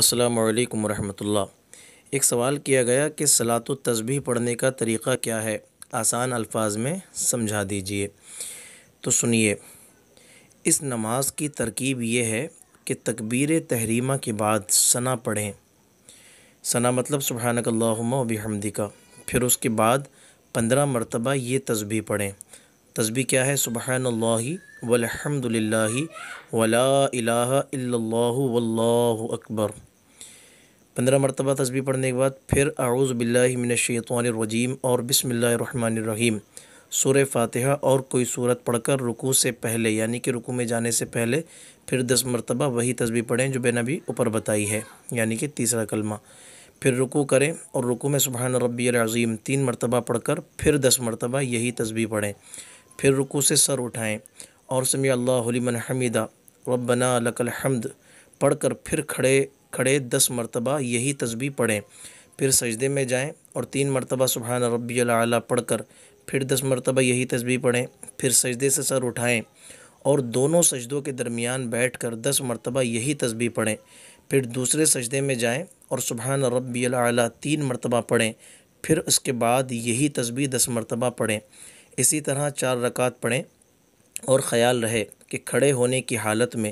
السلام علیکم ورحمۃ اللہ ایک سوال کیا گیا کہ سلاۃ و تصبیح پڑھنے کا طریقہ کیا ہے آسان الفاظ میں سمجھا دیجئے تو سنیے اس نماز کی ترکیب یہ ہے کہ تکبیر تحریمہ کے بعد ثنا پڑھیں ثنا مطلب سبحانک اللہم و بحمدی کا پھر اس کے بعد پندرہ مرتبہ یہ تصبیح پڑھیں تسبیح کیا ہے سبحان اللہ والحمد للہ ولا الہ الا اللہ واللہ اکبر پندرہ مرتبہ تسبیح پڑھنے کے بعد پھر اعوذ باللہ من الشیطان الرجیم اور بسم اللہ الرحمن الرحیم سورہ فاتحہ اور کوئی صورت پڑھ کر رکوع سے پہلے یعنی کہ رکو میں جانے سے پہلے پھر دس مرتبہ وہی تسبیح پڑھیں جو بے نبی اوپر بتائی ہے یعنی کہ تیسرا کلمہ پھر رکو کریں اور رکو سبحان ربی العظیم تین مرتبہ پڑھ کر پھر دس مرتبہ یہی تسبیح پڑھیں پھر رکو سے سر اٹھائیں اور سمیع اللہ حمیدہ ربنا لک الحمد پڑھ کر پھر کھڑے کھڑے دس مرتبہ یہی تسبیح پڑھیں پھر سجدے میں جائیں اور تین مرتبہ سبحان ربی العلیٰ پڑھ کر پھر دس مرتبہ یہی تسبیح پڑھیں پھر سجدے سے سر اٹھائیں اور دونوں سجدوں کے درمیان بیٹھ کر دس مرتبہ یہی تسبیح پڑھیں پھر دوسرے سجدے میں جائیں اور سبحان ربی العلیٰ تین مرتبہ پڑھیں پھر اس کے بعد یہی تسبیح دس مرتبہ پڑھیں اسی طرح چار رکعت پڑھیں اور خیال رہے کہ کھڑے ہونے کی حالت میں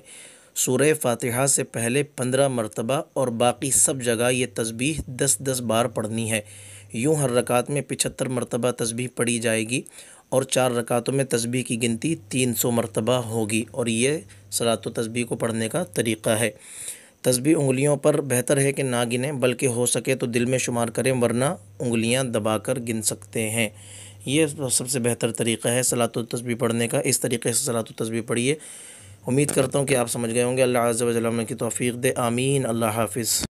سورہ فاتحہ سے پہلے پندرہ مرتبہ اور باقی سب جگہ یہ تسبیح دس دس بار پڑھنی ہے یوں ہر رکعت میں پچھتر مرتبہ تسبیح پڑھی جائے گی اور چار رکعتوں میں تسبیح کی گنتی تین سو مرتبہ ہوگی اور یہ سرات و تسبیح کو پڑھنے کا طریقہ ہے تسبیح انگلیوں پر بہتر ہے کہ نہ گنیں بلکہ ہو سکے تو دل میں شمار کریں ورنہ انگلیاں دبا کر گن سکتے ہیں یہ سب سے بہتر طریقہ ہے و تسبیح پڑھنے کا اس طریقے سے و تسبیح پڑھیے امید کرتا ہوں کہ آپ سمجھ گئے ہوں گے اللہ عز عضب وسلم کی توفیق دے آمین اللہ حافظ